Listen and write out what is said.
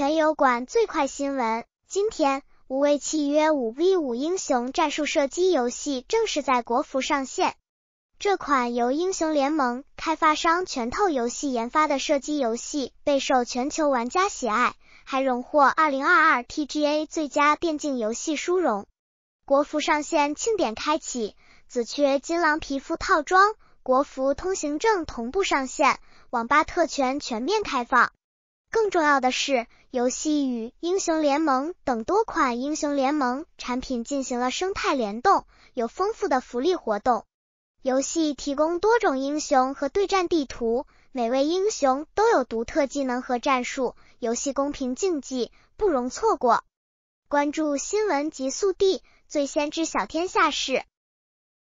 全游馆最快新闻：今天，《无畏契约》五 v 五英雄战术射击游戏正式在国服上线。这款由英雄联盟开发商拳头游戏研发的射击游戏备受全球玩家喜爱，还荣获2022 TGA 最佳电竞游戏殊荣。国服上线庆典开启，子雀、金狼皮肤套装、国服通行证同步上线，网吧特权全面开放。更重要的是，游戏与《英雄联盟》等多款《英雄联盟》产品进行了生态联动，有丰富的福利活动。游戏提供多种英雄和对战地图，每位英雄都有独特技能和战术。游戏公平竞技，不容错过。关注新闻极速递，最先知晓天下事。